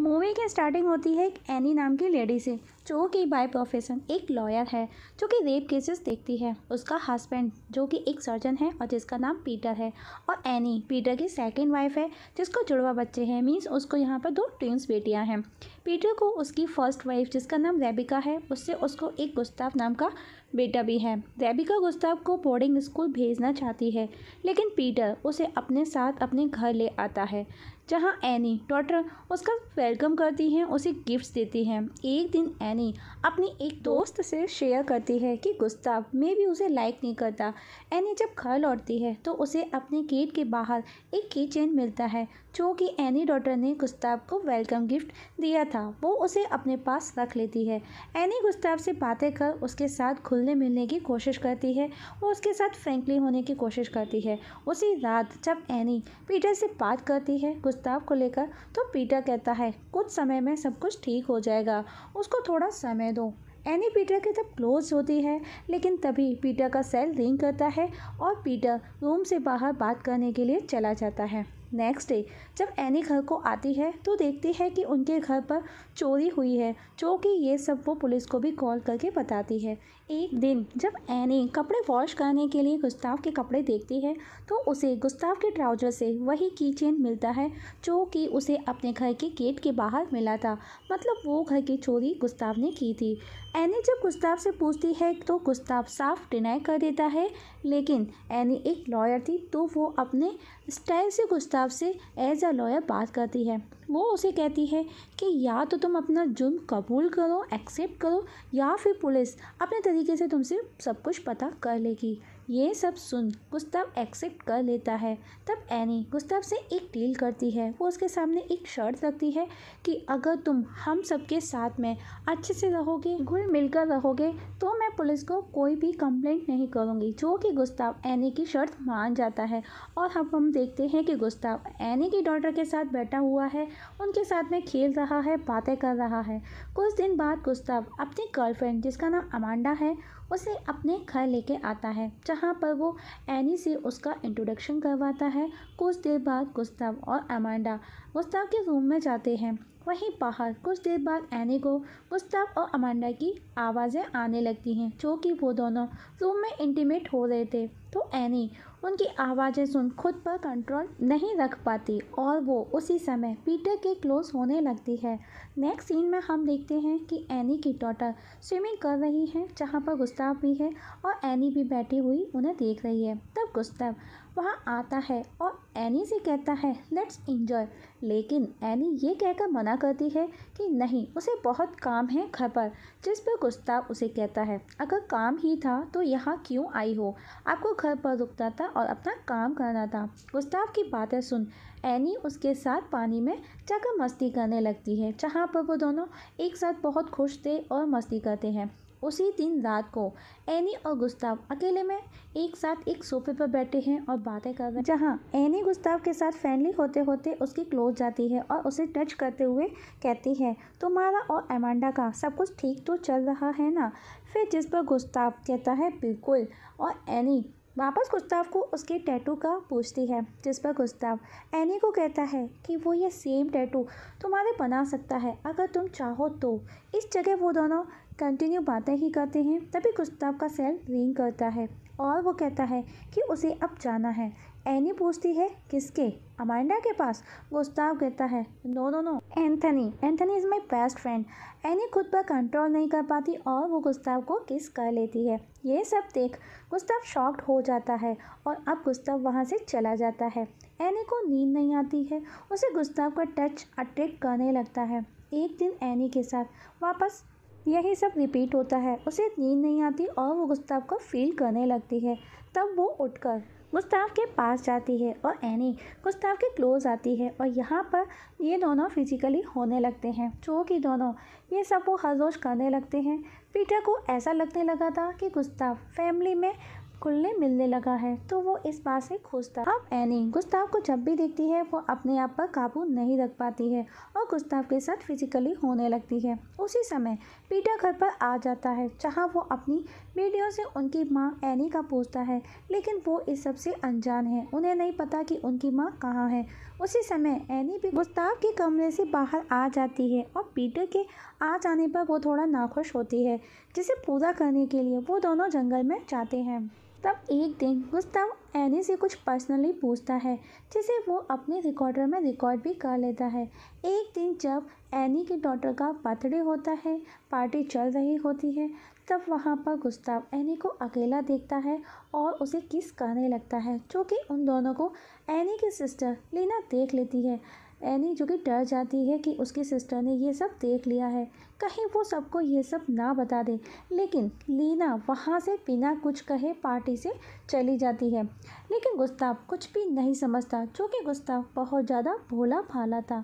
movie की starting होती है एक एनी नाम की लेडी से जो कि बाय प्रोफेशन एक लॉयर है जो कि रेप केसेस देखती है उसका हस्बैंड जो कि एक सर्जन है और जिसका नाम पीटर है और एनी पीटर की सेकेंड वाइफ है जिसको जुड़वा बच्चे हैं मीन्स उसको यहाँ पर दो ट्विंस बेटियाँ हैं पीटर को उसकी फर्स्ट वाइफ जिसका नाम रेबिका है उससे उसको एक गुस्ताव नाम का बेटा भी है रेबिका गुस्ताव को बोर्डिंग स्कूल भेजना चाहती है लेकिन पीटर उसे अपने साथ अपने घर ले आता है जहाँ एनी डॉटर उसका वेलकम करती हैं उसे गिफ्ट्स देती हैं एक दिन एनी अपनी एक दोस्त से शेयर करती है कि गुस्ताव मैं भी उसे लाइक नहीं करता एनी जब घर लौटती है तो उसे अपने गेट के बाहर एक की चेन मिलता है जो कि एनी डॉटर ने गुस्ताव को वेलकम गिफ्ट दिया था वो उसे अपने पास रख लेती है एनी गुस्ताव से बातें कर उसके साथ खुलने मिलने की कोशिश करती है वो उसके साथ फ्रेंकली होने की कोशिश करती है उसी रात जब एनी पीटर से बात करती है गुस्ताव प्रस्ताव को लेकर तो पीटर कहता है कुछ समय में सब कुछ ठीक हो जाएगा उसको थोड़ा समय दो एनी पीटर की तब क्लोज होती है लेकिन तभी पीटर का सेल रिंग करता है और पीटर रूम से बाहर बात करने के लिए चला जाता है नेक्स्ट डे जब एनी घर को आती है तो देखती है कि उनके घर पर चोरी हुई है जो कि ये सब वो पुलिस को भी कॉल करके बताती है एक दिन जब एनी कपड़े वॉश करने के लिए गुस्ताव के कपड़े देखती है तो उसे गुस्ताव के ट्राउजर से वही की चेन मिलता है जो कि उसे अपने घर के गेट के बाहर मिला था मतलब वो घर की चोरी गुस्ताव ने की थी एनी जब गुस्ताव से पूछती है तो गुस्ताव साफ डिनाई कर देता है लेकिन एनी एक लॉयर थी तो वो अपने स्टाइल से गुस्ताव हिसाब से एज अ लॉयर बात करती है वो उसे कहती है कि या तो तुम अपना जुर्म कबूल करो एक्सेप्ट करो या फिर पुलिस अपने तरीके से तुमसे सब कुछ पता कर लेगी ये सब सुन गुस्ताव एक्सेप्ट कर लेता है तब एनी गुस्ताव से एक डील करती है वो उसके सामने एक शर्त रखती है कि अगर तुम हम सबके साथ में अच्छे से रहोगे घुल मिलकर रहोगे तो मैं पुलिस को कोई भी कंप्लेंट नहीं करूँगी जो कि गुस्ताव एनी की शर्त मान जाता है और हम हम देखते हैं कि गुस्ताव एनी की डॉटर के साथ बैठा हुआ है उनके साथ में खेल रहा है बातें कर रहा है कुछ दिन बाद गुस्ताव अपनी गर्लफ्रेंड जिसका नाम अमांडा है उसे अपने घर लेके आता है जहाँ पर वो एनी से उसका इंट्रोडक्शन करवाता है कुछ देर बाद गुस्ताव और अमांडा गुस्ताव के रूम में जाते हैं वहीं बाहर कुछ देर बाद एनी को गुस्ताव और अमांडा की आवाज़ें आने लगती हैं जो कि वो दोनों रूम में इंटीमेट हो रहे थे तो एनी उनकी आवाज़ें सुन खुद पर कंट्रोल नहीं रख पाती और वो उसी समय पीटर के क्लोज होने लगती है नेक्स्ट सीन में हम देखते हैं कि एनी की टॉटर स्विमिंग कर रही है जहाँ पर गुस्ताव भी है और एनी भी बैठी हुई उन्हें देख रही है तब गुस्ताव वहाँ आता है और एनी से कहता है लेट्स इन्जॉय लेकिन एनी ये कहकर मना करती है कि नहीं उसे बहुत काम है घर पर जिस पर गुस्ताव उसे कहता है अगर काम ही था तो यहाँ क्यों आई हो आपको घर पर रुकता था और अपना काम करना था गुस्ताव की बातें सुन एनी उसके साथ पानी में जाकर मस्ती करने लगती है जहाँ पर वो दोनों एक साथ बहुत खुश थे और मस्ती करते हैं उसी दिन रात को एनी और गुस्ताव अकेले में एक साथ एक सोफे पर बैठे हैं और बातें कर रहे हैं जहाँ एनी गुस्ताव के साथ फ्रेंडली होते होते उसकी क्लोज जाती है और उसे टच करते हुए कहती है तुम्हारा और एमांडा का सब कुछ ठीक तो चल रहा है ना फिर जिस पर गुस्ताव कहता है बिल्कुल और एनी वापस गुस्ताव को उसके टैटू का पूछती है जिस पर गुस्ताव एनी को कहता है कि वो ये सेम टैटू तुम्हारे बना सकता है अगर तुम चाहो तो इस जगह वो दोनों कंटिन्यू बातें ही करते हैं तभी गुस्ताव का सेल रिंग करता है और वो कहता है कि उसे अब जाना है एनी पूछती है किसके अमांडा के पास गुस्ताव कहता है no no no Anthony Anthony is my best friend Annie खुद पर कंट्रोल नहीं कर पाती और वो गुस्ताव को किस कर लेती है ये सब देख गुस्ताव शॉक्ड हो जाता है और अब गुस्ताव वहाँ से चला जाता है एनी को नींद नहीं आती है उसे गुस्ताव का टच अट्रैक्ट करने लगता है एक दिन एनी के साथ वापस यही सब रिपीट होता है उसे नींद नहीं आती और वो गुस्ताव को फील करने लगती है तब वो उठकर गुस्ताव के पास जाती है और एनी गुस्ताव के क्लोज आती है और यहाँ पर ये दोनों फिजिकली होने लगते हैं जो कि दोनों ये सब वो हर रोज करने लगते हैं पीटर को ऐसा लगने लगा था कि गुस्ताव फैमिली में खुलने मिलने लगा है तो वो इस बात से खुश था अब एनी गुस्ताव को जब भी देखती है वो अपने आप पर काबू नहीं रख पाती है और गुस्ताव के साथ फिजिकली होने लगती है उसी समय पीटर घर पर आ जाता है जहाँ वो अपनी वीडियो से उनकी माँ एनी का पूछता है लेकिन वो इस सबसे अनजान है उन्हें नहीं पता कि उनकी माँ कहाँ है उसी समय एनी भी गुस्ताव के कमरे से बाहर आ जाती है और पीटर के आ जाने पर वो थोड़ा नाखुश होती है जिसे पूरा करने के लिए वो दोनों जंगल में जाते हैं तब एक दिन गुस्ताव एनी से कुछ पर्सनली पूछता है जिसे वो अपने रिकॉर्डर में रिकॉर्ड भी कर लेता है एक दिन जब एनी के डॉटर का बर्थडे होता है पार्टी चल रही होती है तब वहाँ पर गुस्ताव एनी को अकेला देखता है और उसे किस करने लगता है जो कि उन दोनों को एनी की सिस्टर लीना देख लेती है एनी जो कि डर जाती है कि उसकी सिस्टर ने ये सब देख लिया है कहीं वो सबको ये सब ना बता दे लेकिन लीना वहाँ से बिना कुछ कहे पार्टी से चली जाती है लेकिन गुस्ताव कुछ भी नहीं समझता चूँकि गुस्ताव बहुत ज़्यादा भोला भाला था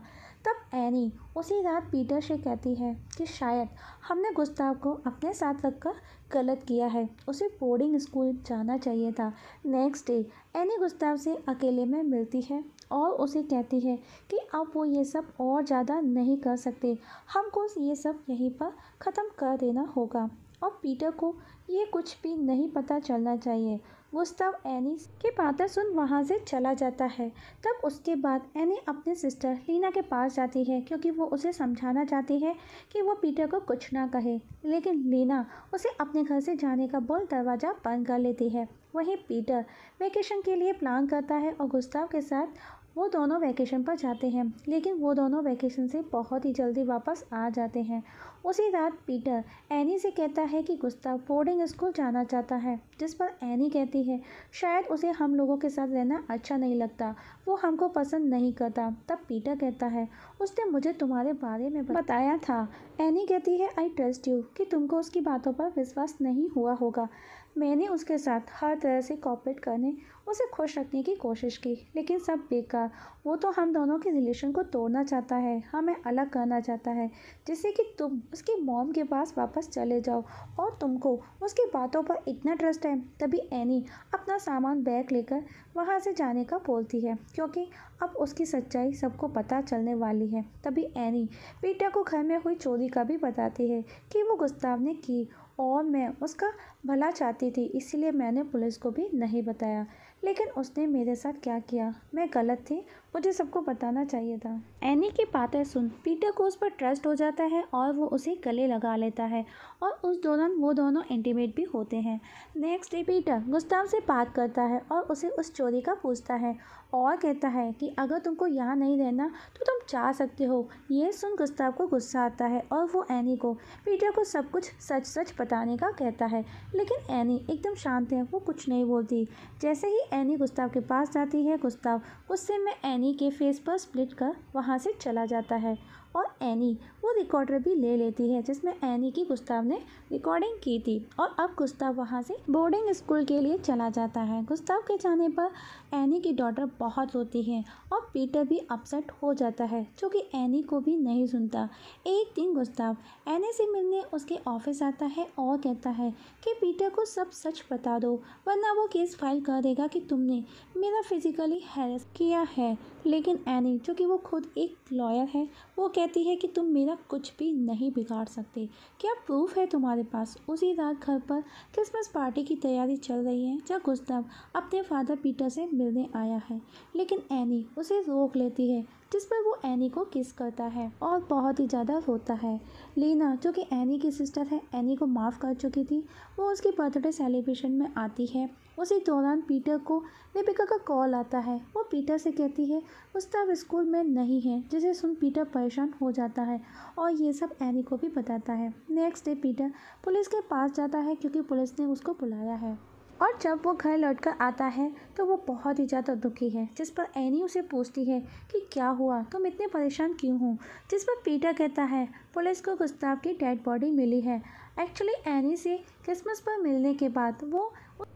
तब एनी उसी रात पीटर से कहती है कि शायद हमने गुस्ताव को अपने साथ रखकर गलत किया है उसे बोर्डिंग स्कूल जाना चाहिए था नेक्स्ट डे एनी गुस्ताव से अकेले में मिलती है और उसे कहती है कि अब वो ये सब और ज़्यादा नहीं कर सकते हमको ये सब यहीं पर ख़त्म कर देना होगा और पीटर को ये कुछ भी नहीं पता चलना चाहिए गुस्ताव एनी के बातें सुन वहाँ से चला जाता है तब उसके बाद एनी अपने सिस्टर लीना के पास जाती है क्योंकि वो उसे समझाना चाहती है कि वो पीटर को कुछ ना कहे लेकिन लीना उसे अपने घर से जाने का बोल दरवाज़ा बंद कर लेती है वहीं पीटर वेकेशन के लिए प्लान करता है और गुस्ताव के साथ वो दोनों वैकेशन पर जाते हैं लेकिन वो दोनों वैकेशन से बहुत ही जल्दी वापस आ जाते हैं उसी रात पीटर एनी से कहता है कि गुस्ता बोर्डिंग स्कूल जाना चाहता है जिस पर एनी कहती है शायद उसे हम लोगों के साथ रहना अच्छा नहीं लगता वो हमको पसंद नहीं करता तब पीटर कहता है उसने मुझे तुम्हारे बारे में बताया था एनी कहती है आई ट्रस्ट यू कि तुमको उसकी बातों पर विश्वास नहीं हुआ होगा मैंने उसके साथ हर तरह से कॉपरेट करने उसे खुश रखने की कोशिश की लेकिन सब बेकार वो तो हम दोनों के रिलेशन को तोड़ना चाहता है हमें अलग करना चाहता है जिससे कि तुम उसकी मॉम के पास वापस चले जाओ और तुमको उसकी बातों पर इतना ट्रस्ट है तभी एनी अपना सामान बैग लेकर वहाँ से जाने का बोलती है क्योंकि अब उसकी सच्चाई सबको पता चलने वाली है तभी एनी पीटर को घर में हुई चोरी का भी बताती है कि वो गुस्ताव ने की और मैं उसका भला चाहती थी इसलिए मैंने पुलिस को भी नहीं बताया लेकिन उसने मेरे साथ क्या किया मैं गलत थी मुझे सबको बताना चाहिए था एनी की बातें सुन पीटर को उस पर ट्रस्ट हो जाता है और वो उसे गले लगा लेता है और उस दौरान वो दोनों इंटीमेट भी होते हैं नेक्स्ट डे पीटर गुस्ताव से बात करता है और उसे उस चोरी का पूछता है और कहता है कि अगर तुमको यहाँ नहीं रहना तो तुम जा सकते हो ये सुन गुस्ताव को गुस्सा आता है और वो एनी को पीटर को सब कुछ सच सच पता बताने का कहता है लेकिन एनी एकदम शांत है वो कुछ नहीं बोलती जैसे ही एनी गुस्ताव के पास जाती है गुस्ताव गुस्से में एनी के फेस पर स्प्लिट कर वहाँ से चला जाता है और एनी वो रिकॉर्डर भी ले लेती है जिसमें एनी की गुस्ताव ने रिकॉर्डिंग की थी और अब गुस्ताव वहाँ से बोर्डिंग स्कूल के लिए चला जाता है गुस्ताव के जाने पर एनी की डॉटर बहुत रोती है और पीटर भी अपसेट हो जाता है जो कि एनी को भी नहीं सुनता एक दिन गुस्ताव एनी से मिलने उसके ऑफिस आता है और कहता है कि पीटर को सब सच बता दो वरना वो केस फाइल कर देगा कि तुमने मेरा फिजिकली हैरस किया है लेकिन एनी जो कि वो खुद एक लॉयर है वो कहती है कि तुम मेरा कुछ भी नहीं बिगाड़ सकते क्या प्रूफ है तुम्हारे पास उसी रात घर पर क्रिसमस पार्टी की तैयारी चल रही है जब गुस्तव अपने फादर पीटर से मिलने आया है लेकिन एनी उसे रोक लेती है जिस पर वो एनी को किस करता है और बहुत ही ज़्यादा रोता है लीना जो कि एनी की सिस्टर है एनी को माफ़ कर चुकी थी वो उसके बर्थडे सेलिब्रेशन में आती है उसी दौरान पीटर को दीपिका का कॉल आता है वो पीटर से कहती है उस तब स्कूल में नहीं है जिसे सुन पीटर परेशान हो जाता है और ये सब एनी को भी बताता है नेक्स्ट डे पीटर पुलिस के पास जाता है क्योंकि पुलिस ने उसको बुलाया है और जब वो घर लौटकर आता है तो वो बहुत ही ज़्यादा दुखी है जिस पर एनी उसे पूछती है कि क्या हुआ तुम इतने परेशान क्यों हो जिस पर पीटर कहता है पुलिस को गुस्ताव की डेड बॉडी मिली है एक्चुअली एनी से क्रिसमस पर मिलने के बाद वो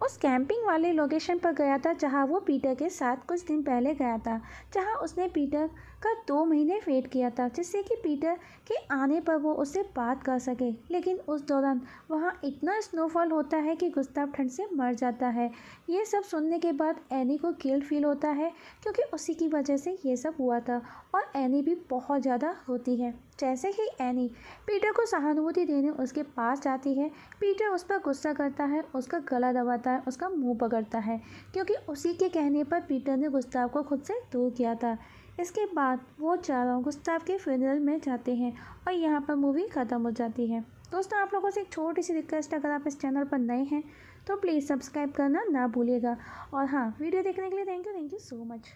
उस कैंपिंग वाले लोकेशन पर गया था जहाँ वो पीटर के साथ कुछ दिन पहले गया था जहाँ उसने पीटर का दो महीने वेट किया था जिससे कि पीटर के आने पर वो उससे बात कर सके लेकिन उस दौरान वहाँ इतना स्नोफॉल होता है कि गुस्ताव ठंड से मर जाता है ये सब सुनने के बाद एनी को गिल्ट फील होता है क्योंकि उसी की वजह से ये सब हुआ था और एनी भी बहुत ज़्यादा होती है जैसे ही एनी पीटर को सहानुभूति देने उसके पास जाती है पीटर उस पर गुस्सा करता है उसका गला दबाता है उसका मुंह पकड़ता है क्योंकि उसी के कहने पर पीटर ने गुस्ताव को खुद से दूर किया था इसके बाद वो चारों गुस्ताव के फ्यूनरल में जाते हैं और यहाँ पर मूवी ख़त्म हो जाती है दोस्तों आप लोगों से एक छोटी सी रिक्वेस्ट अगर आप इस चैनल पर नए हैं तो प्लीज़ सब्सक्राइब करना ना भूलिएगा और हाँ वीडियो देखने के लिए thank you thank you so much